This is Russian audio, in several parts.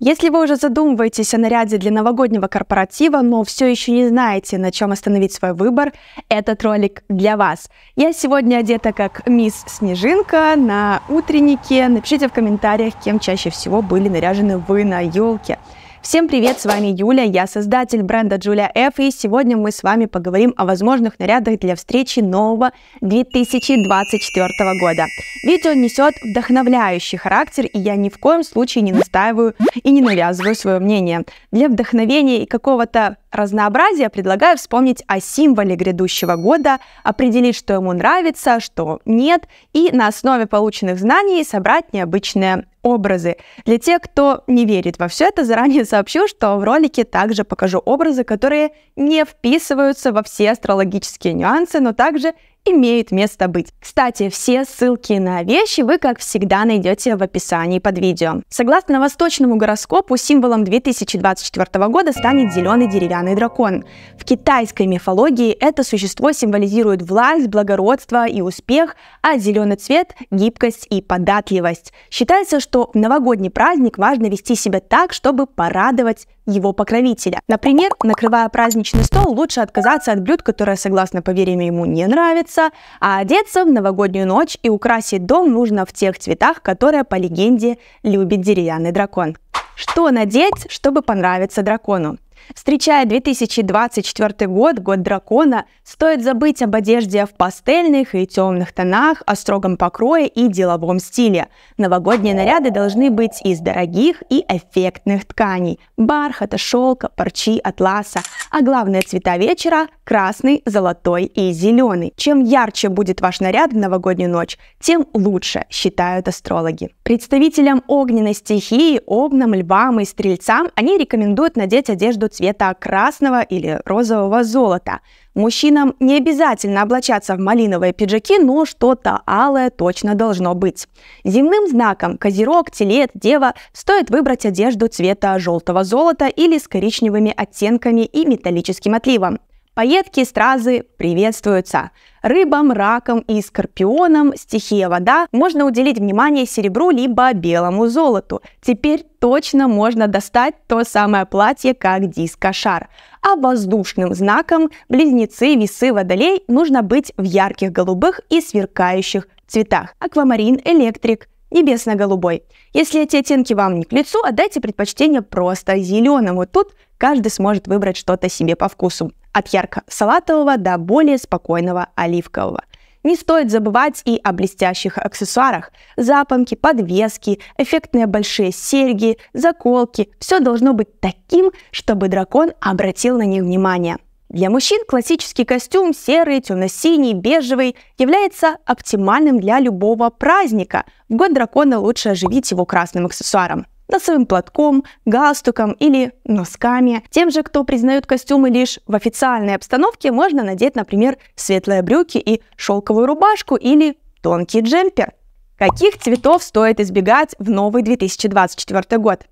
Если вы уже задумываетесь о наряде для новогоднего корпоратива, но все еще не знаете, на чем остановить свой выбор, этот ролик для вас. Я сегодня одета как мисс Снежинка на утреннике. Напишите в комментариях, кем чаще всего были наряжены вы на елке. Всем привет, с вами Юля, я создатель бренда Julia F, и сегодня мы с вами поговорим о возможных нарядах для встречи нового 2024 года. Видео несет вдохновляющий характер, и я ни в коем случае не настаиваю и не навязываю свое мнение. Для вдохновения и какого-то разнообразия предлагаю вспомнить о символе грядущего года, определить, что ему нравится, что нет, и на основе полученных знаний собрать необычные образы. Для тех, кто не верит во все это, заранее сообщу, что в ролике также покажу образы, которые не вписываются во все астрологические нюансы, но также имеют место быть. Кстати, все ссылки на вещи вы, как всегда, найдете в описании под видео. Согласно восточному гороскопу, символом 2024 года станет зеленый деревянный дракон. В китайской мифологии это существо символизирует власть, благородство и успех, а зеленый цвет – гибкость и податливость. Считается, что в новогодний праздник важно вести себя так, чтобы порадовать его покровителя. Например, накрывая праздничный стол, лучше отказаться от блюд, которые согласно поверьям, ему не нравятся, а одеться в новогоднюю ночь и украсить дом нужно в тех цветах, которые, по легенде, любит деревянный дракон. Что надеть, чтобы понравиться дракону? Встречая 2024 год, год дракона, стоит забыть об одежде в пастельных и темных тонах, о строгом покрое и деловом стиле. Новогодние наряды должны быть из дорогих и эффектных тканей – бархата, шелка, парчи, атласа. А главное цвета вечера – красный, золотой и зеленый. Чем ярче будет ваш наряд в новогоднюю ночь, тем лучше, считают астрологи. Представителям огненной стихии, обнам, львам и стрельцам они рекомендуют надеть одежду цвета красного или розового золота. Мужчинам не обязательно облачаться в малиновые пиджаки, но что-то алое точно должно быть. Земным знаком козерог, телец, дева стоит выбрать одежду цвета желтого золота или с коричневыми оттенками и металлическим отливом. Поетки, стразы приветствуются. Рыбам, ракам и скорпионам стихия вода можно уделить внимание серебру либо белому золоту. Теперь точно можно достать то самое платье, как дискошар. А воздушным знаком близнецы, весы, водолей нужно быть в ярких голубых и сверкающих цветах. Аквамарин, электрик, небесно-голубой. Если эти оттенки вам не к лицу, отдайте предпочтение просто зеленому. Тут каждый сможет выбрать что-то себе по вкусу от ярко-салатового до более спокойного оливкового. Не стоит забывать и о блестящих аксессуарах. Запонки, подвески, эффектные большие серьги, заколки. Все должно быть таким, чтобы дракон обратил на них внимание. Для мужчин классический костюм серый, темно-синий, бежевый является оптимальным для любого праздника. В год дракона лучше оживить его красным аксессуаром носовым платком, галстуком или носками. Тем же, кто признает костюмы лишь в официальной обстановке, можно надеть, например, светлые брюки и шелковую рубашку или тонкий джемпер. Каких цветов стоит избегать в новый 2024 год?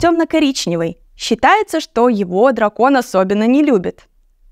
Темно-коричневый. Считается, что его дракон особенно не любит.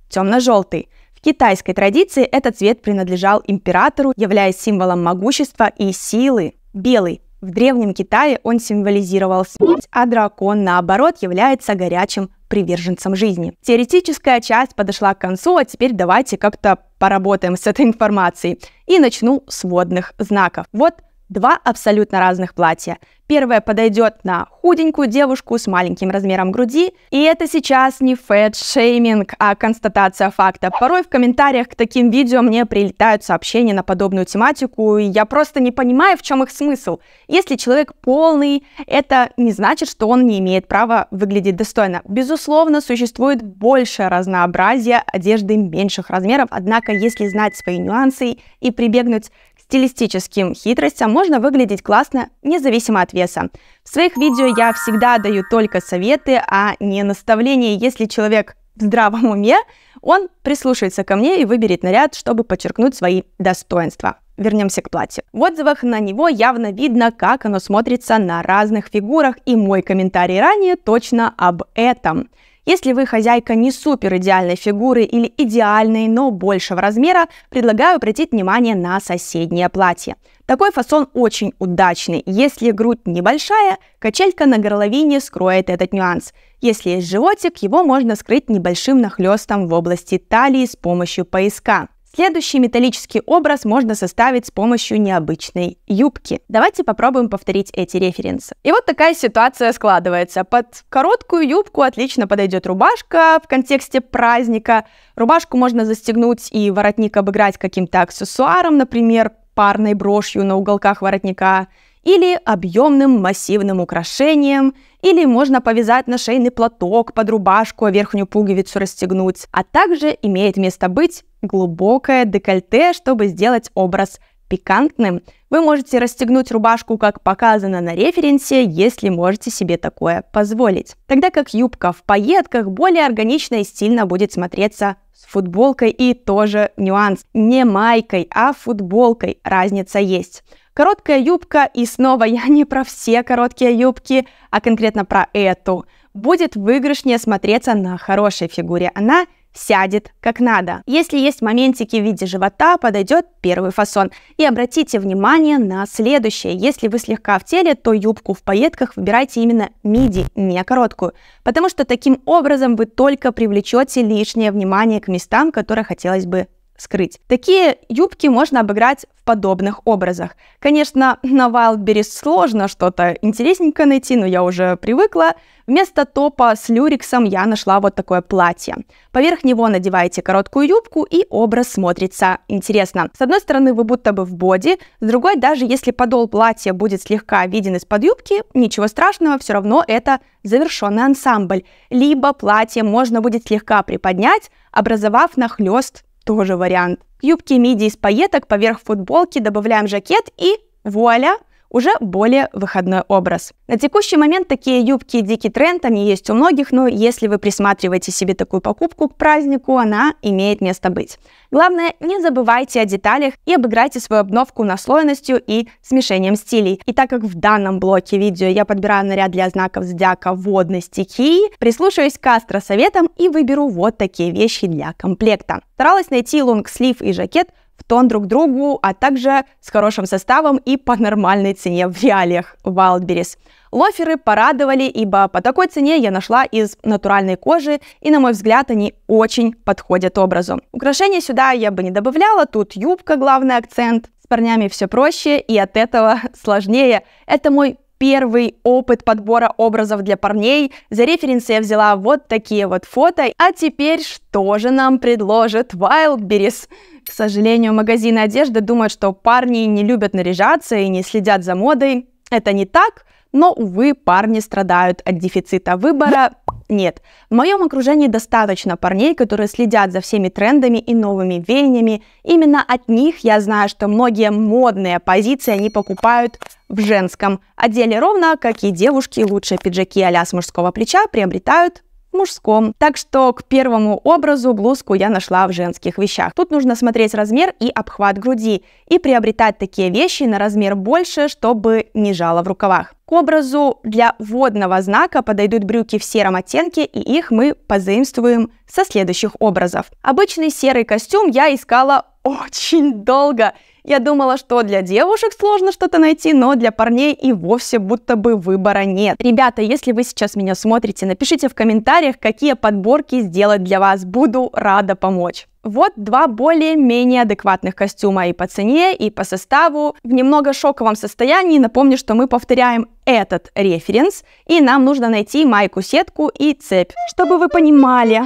Темно-желтый. В китайской традиции этот цвет принадлежал императору, являясь символом могущества и силы. Белый в Древнем Китае он символизировал смерть, а дракон, наоборот, является горячим приверженцем жизни. Теоретическая часть подошла к концу, а теперь давайте как-то поработаем с этой информацией. И начну с водных знаков. Вот Два абсолютно разных платья. Первое подойдет на худенькую девушку с маленьким размером груди. И это сейчас не фэт-шейминг, а констатация факта. Порой в комментариях к таким видео мне прилетают сообщения на подобную тематику, и я просто не понимаю, в чем их смысл. Если человек полный, это не значит, что он не имеет права выглядеть достойно. Безусловно, существует большее разнообразие одежды меньших размеров, однако если знать свои нюансы и прибегнуть стилистическим хитростям можно выглядеть классно, независимо от веса. В своих видео я всегда даю только советы, а не наставления. Если человек в здравом уме, он прислушается ко мне и выберет наряд, чтобы подчеркнуть свои достоинства. Вернемся к платью. В отзывах на него явно видно, как оно смотрится на разных фигурах, и мой комментарий ранее точно об этом. Если вы хозяйка не супер идеальной фигуры или идеальной, но большего размера, предлагаю обратить внимание на соседнее платье. Такой фасон очень удачный. Если грудь небольшая, качелька на горловине скроет этот нюанс. Если есть животик, его можно скрыть небольшим нахлестом в области талии с помощью пояска. Следующий металлический образ можно составить с помощью необычной юбки. Давайте попробуем повторить эти референсы. И вот такая ситуация складывается. Под короткую юбку отлично подойдет рубашка в контексте праздника. Рубашку можно застегнуть и воротник обыграть каким-то аксессуаром, например, парной брошью на уголках воротника или объемным массивным украшением – или можно повязать на шейный платок под рубашку, а верхнюю пуговицу расстегнуть. А также имеет место быть глубокое декольте, чтобы сделать образ пикантным. Вы можете расстегнуть рубашку, как показано на референсе, если можете себе такое позволить. Тогда как юбка в пайетках более органично и стильно будет смотреться с футболкой и тоже нюанс. Не майкой, а футболкой разница есть. Короткая юбка, и снова я не про все короткие юбки, а конкретно про эту, будет выигрышнее смотреться на хорошей фигуре. Она сядет как надо. Если есть моментики в виде живота, подойдет первый фасон. И обратите внимание на следующее. Если вы слегка в теле, то юбку в пайетках выбирайте именно миди, не короткую. Потому что таким образом вы только привлечете лишнее внимание к местам, которые хотелось бы скрыть. Такие юбки можно обыграть в подобных образах. Конечно, на Wildberries сложно что-то интересненькое найти, но я уже привыкла. Вместо топа с люриксом я нашла вот такое платье. Поверх него надеваете короткую юбку, и образ смотрится интересно. С одной стороны, вы будто бы в боди, с другой, даже если подол платья будет слегка виден из-под юбки, ничего страшного, все равно это завершенный ансамбль. Либо платье можно будет слегка приподнять, образовав нахлест тоже вариант. Юбки миди из пайеток поверх футболки добавляем жакет и вуаля – уже более выходной образ. На текущий момент такие юбки и дикий тренд, они есть у многих, но если вы присматриваете себе такую покупку к празднику, она имеет место быть. Главное, не забывайте о деталях и обыграйте свою обновку наслойностью и смешением стилей. И так как в данном блоке видео я подбираю наряд для знаков зодиака водной стихии, прислушаюсь к астросоветам и выберу вот такие вещи для комплекта. Старалась найти лонгслив и жакет – в тон друг другу, а также с хорошим составом и по нормальной цене в реалиях Wildberries. Лоферы порадовали, ибо по такой цене я нашла из натуральной кожи, и, на мой взгляд, они очень подходят образу. Украшения сюда я бы не добавляла, тут юбка главный акцент, с парнями все проще и от этого сложнее. Это мой первый опыт подбора образов для парней. За референсы я взяла вот такие вот фото. А теперь что же нам предложит Wildberries? К сожалению, магазины одежды думают, что парни не любят наряжаться и не следят за модой. Это не так, но, увы, парни страдают от дефицита выбора. Нет, в моем окружении достаточно парней, которые следят за всеми трендами и новыми веяниями. Именно от них я знаю, что многие модные позиции они покупают в женском отделе, ровно как и девушки лучшие пиджаки а с мужского плеча приобретают мужском. Так что к первому образу блузку я нашла в женских вещах. Тут нужно смотреть размер и обхват груди и приобретать такие вещи на размер больше, чтобы не жало в рукавах. К образу для водного знака подойдут брюки в сером оттенке, и их мы позаимствуем со следующих образов. Обычный серый костюм я искала очень долго, я думала, что для девушек сложно что-то найти, но для парней и вовсе будто бы выбора нет. Ребята, если вы сейчас меня смотрите, напишите в комментариях, какие подборки сделать для вас. Буду рада помочь. Вот два более-менее адекватных костюма и по цене, и по составу. В немного шоковом состоянии напомню, что мы повторяем этот референс, и нам нужно найти майку-сетку и цепь. Чтобы вы понимали,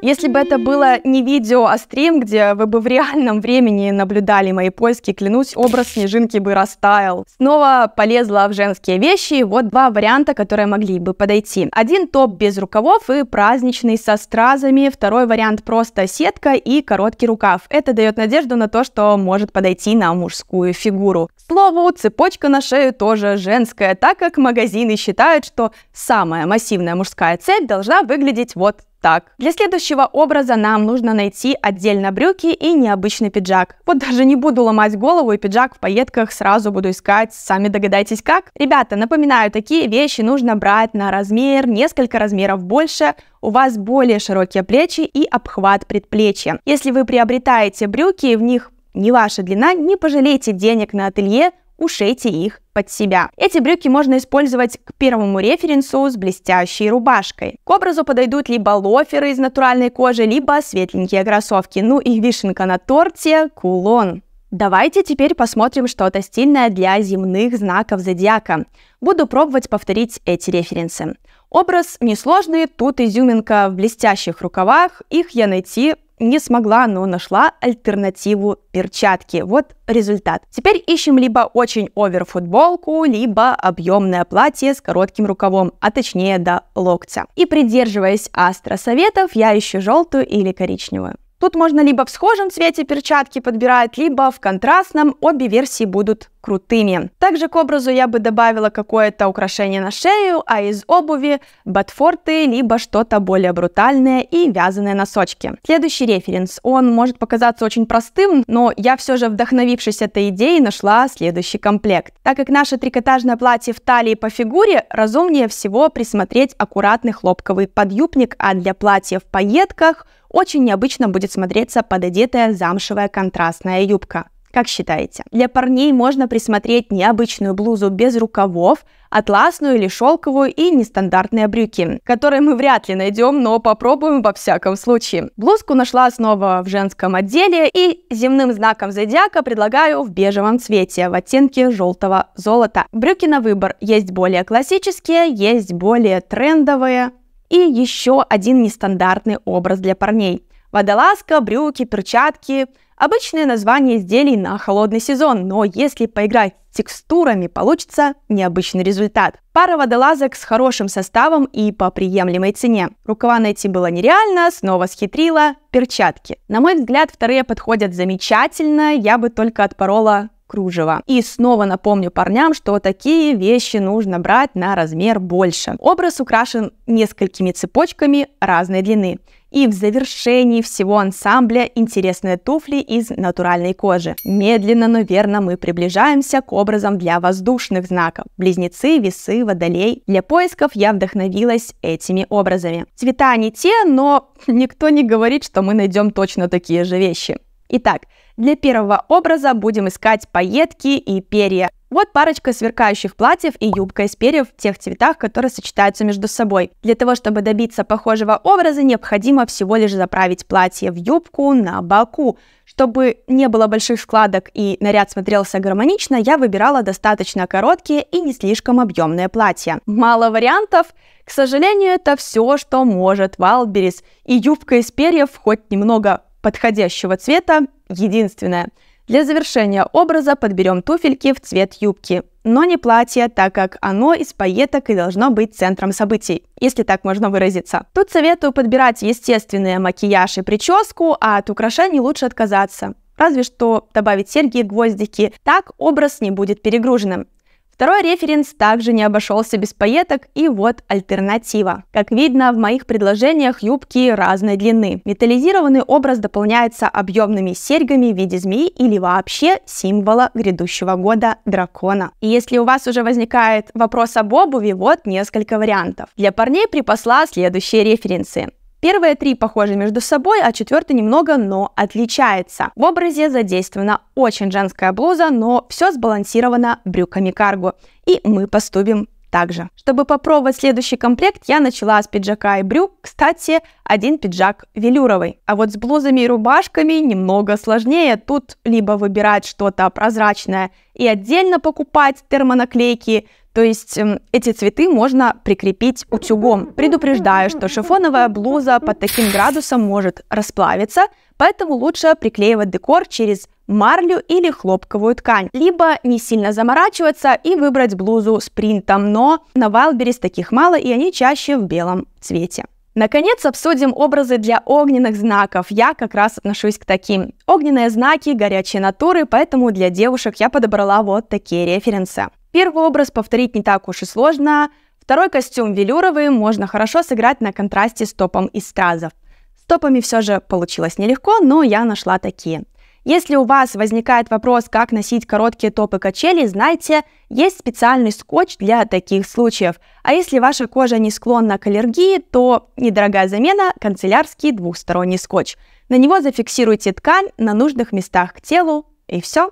если бы это было не видео, а стрим, где вы бы в реальном времени наблюдали мои поиски, клянусь, образ снежинки бы растаял. Снова полезла в женские вещи. Вот два варианта, которые могли бы подойти. Один топ без рукавов и праздничный со стразами. Второй вариант просто сетка и короткий рукав. Это дает надежду на то, что может подойти на мужскую фигуру. К слову, цепочка на шею тоже женская, так как магазины считают, что самая массивная мужская цепь должна выглядеть вот так. Для следующего образа нам нужно найти отдельно брюки и необычный пиджак. Вот даже не буду ломать голову и пиджак в пайетках сразу буду искать, сами догадайтесь как. Ребята, напоминаю, такие вещи нужно брать на размер, несколько размеров больше, у вас более широкие плечи и обхват предплечья. Если вы приобретаете брюки и в них не ваша длина, не пожалейте денег на ателье, ушейте их под себя. Эти брюки можно использовать к первому референсу с блестящей рубашкой. К образу подойдут либо лоферы из натуральной кожи, либо светленькие кроссовки. Ну и вишенка на торте – кулон. Давайте теперь посмотрим что-то стильное для земных знаков зодиака. Буду пробовать повторить эти референсы. Образ несложный, тут изюминка в блестящих рукавах, их я найти не смогла, но нашла альтернативу перчатки. Вот результат. Теперь ищем либо очень овер футболку, либо объемное платье с коротким рукавом, а точнее до локтя. И придерживаясь астросоветов, я ищу желтую или коричневую. Тут можно либо в схожем цвете перчатки подбирать, либо в контрастном. Обе версии будут крутыми. Также к образу я бы добавила какое-то украшение на шею, а из обуви ботфорты, либо что-то более брутальное и вязаные носочки. Следующий референс. Он может показаться очень простым, но я все же, вдохновившись этой идеей, нашла следующий комплект. Так как наше трикотажное платье в талии по фигуре, разумнее всего присмотреть аккуратный хлопковый подъюбник, а для платья в пайетках – очень необычно будет смотреться пододетая замшевая контрастная юбка. Как считаете? Для парней можно присмотреть необычную блузу без рукавов, атласную или шелковую и нестандартные брюки, которые мы вряд ли найдем, но попробуем во всяком случае. Блузку нашла снова в женском отделе и земным знаком зодиака предлагаю в бежевом цвете в оттенке желтого золота. Брюки на выбор. Есть более классические, есть более трендовые. И еще один нестандартный образ для парней. Водолазка, брюки, перчатки – обычное название изделий на холодный сезон, но если поиграть с текстурами, получится необычный результат. Пара водолазок с хорошим составом и по приемлемой цене. Рукава найти было нереально, снова схитрила перчатки. На мой взгляд, вторые подходят замечательно, я бы только отпорола кружева. И снова напомню парням, что такие вещи нужно брать на размер больше. Образ украшен несколькими цепочками разной длины. И в завершении всего ансамбля интересные туфли из натуральной кожи. Медленно, но верно мы приближаемся к образам для воздушных знаков. Близнецы, весы, водолей. Для поисков я вдохновилась этими образами. Цвета не те, но никто не говорит, что мы найдем точно такие же вещи. Итак, для первого образа будем искать пайетки и перья. Вот парочка сверкающих платьев и юбка из перьев в тех цветах, которые сочетаются между собой. Для того, чтобы добиться похожего образа, необходимо всего лишь заправить платье в юбку на боку. Чтобы не было больших складок и наряд смотрелся гармонично, я выбирала достаточно короткие и не слишком объемные платья. Мало вариантов? К сожалению, это все, что может Валберис. И юбка из перьев хоть немного подходящего цвета единственное. Для завершения образа подберем туфельки в цвет юбки, но не платье, так как оно из пайеток и должно быть центром событий, если так можно выразиться. Тут советую подбирать естественные макияж и прическу, а от украшений лучше отказаться. Разве что добавить серьги и гвоздики, так образ не будет перегруженным. Второй референс также не обошелся без поеток, и вот альтернатива. Как видно, в моих предложениях юбки разной длины. Металлизированный образ дополняется объемными серьгами в виде змеи или вообще символа грядущего года дракона. И если у вас уже возникает вопрос об обуви, вот несколько вариантов. Для парней припасла следующие референсы. Первые три похожи между собой, а четвертый немного, но отличается. В образе задействована очень женская блуза, но все сбалансировано брюками карго. И мы поступим также. Чтобы попробовать следующий комплект, я начала с пиджака и брюк. Кстати, один пиджак велюровый. А вот с блузами и рубашками немного сложнее. Тут либо выбирать что-то прозрачное и отдельно покупать термонаклейки, то есть эм, эти цветы можно прикрепить утюгом. Предупреждаю, что шифоновая блуза под таким градусом может расплавиться, поэтому лучше приклеивать декор через марлю или хлопковую ткань, либо не сильно заморачиваться и выбрать блузу с принтом, но на Wildberries таких мало и они чаще в белом цвете. Наконец, обсудим образы для огненных знаков. Я как раз отношусь к таким. Огненные знаки, горячие натуры, поэтому для девушек я подобрала вот такие референсы. Первый образ повторить не так уж и сложно. Второй костюм велюровый можно хорошо сыграть на контрасте с топом из стразов. С топами все же получилось нелегко, но я нашла такие. Если у вас возникает вопрос, как носить короткие топы качели, знайте, есть специальный скотч для таких случаев. А если ваша кожа не склонна к аллергии, то недорогая замена – канцелярский двухсторонний скотч. На него зафиксируйте ткань на нужных местах к телу, и все.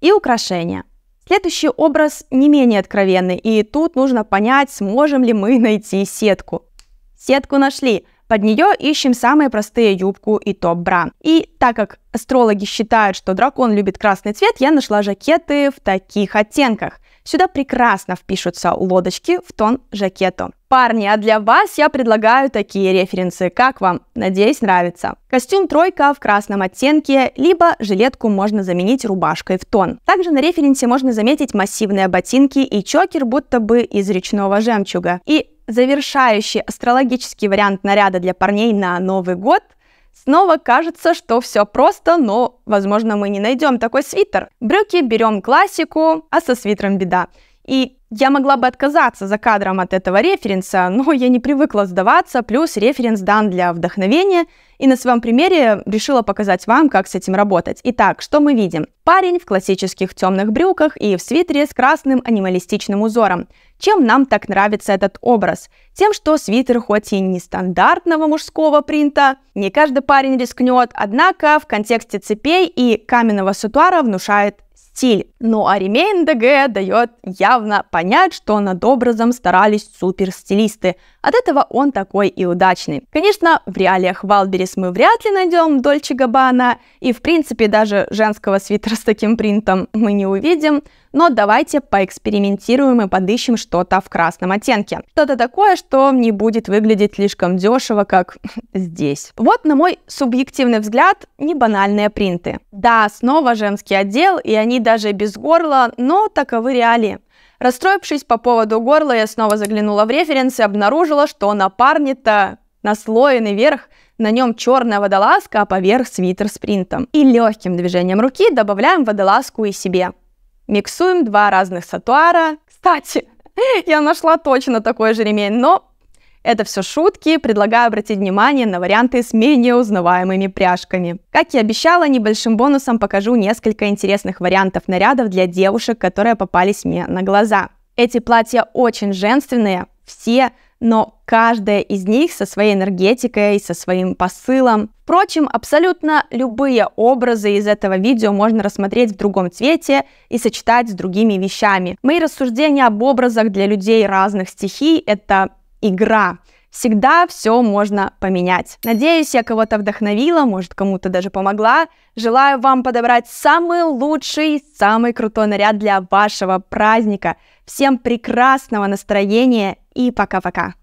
И украшения. Следующий образ не менее откровенный, и тут нужно понять, сможем ли мы найти сетку. Сетку нашли – под нее ищем самые простые юбку и топ-бра. И так как астрологи считают, что дракон любит красный цвет, я нашла жакеты в таких оттенках. Сюда прекрасно впишутся лодочки в тон жакету. Парни, а для вас я предлагаю такие референсы. Как вам? Надеюсь, нравится. Костюм тройка в красном оттенке, либо жилетку можно заменить рубашкой в тон. Также на референсе можно заметить массивные ботинки и чокер, будто бы из речного жемчуга. И завершающий астрологический вариант наряда для парней на Новый год, снова кажется, что все просто, но, возможно, мы не найдем такой свитер. Брюки берем классику, а со свитером беда. И я могла бы отказаться за кадром от этого референса, но я не привыкла сдаваться, плюс референс дан для вдохновения, и на своем примере решила показать вам, как с этим работать. Итак, что мы видим? Парень в классических темных брюках и в свитере с красным анималистичным узором. Чем нам так нравится этот образ? Тем, что свитер хоть и не стандартного мужского принта, не каждый парень рискнет, однако в контексте цепей и каменного сутуара внушает стиль. Ну а ремень ДГ дает явно понять, что над образом старались суперстилисты – от этого он такой и удачный. Конечно, в реалиях Валберис мы вряд ли найдем Дольче Габбана, и в принципе даже женского свитера с таким принтом мы не увидим, но давайте поэкспериментируем и подыщем что-то в красном оттенке. Что-то такое, что не будет выглядеть слишком дешево, как здесь. Вот, на мой субъективный взгляд, не банальные принты. Да, снова женский отдел, и они даже без горла, но таковы реалии. Расстроившись по поводу горла, я снова заглянула в референс и обнаружила, что на парне-то наслоенный верх, на нем черная водолазка, а поверх свитер с принтом. И легким движением руки добавляем водолазку и себе. Миксуем два разных сатуара. Кстати, я нашла точно такой же ремень, но это все шутки, предлагаю обратить внимание на варианты с менее узнаваемыми пряжками. Как и обещала, небольшим бонусом покажу несколько интересных вариантов нарядов для девушек, которые попались мне на глаза. Эти платья очень женственные, все, но каждая из них со своей энергетикой, со своим посылом. Впрочем, абсолютно любые образы из этого видео можно рассмотреть в другом цвете и сочетать с другими вещами. Мои рассуждения об образах для людей разных стихий – это игра. Всегда все можно поменять. Надеюсь, я кого-то вдохновила, может, кому-то даже помогла. Желаю вам подобрать самый лучший, самый крутой наряд для вашего праздника. Всем прекрасного настроения и пока-пока.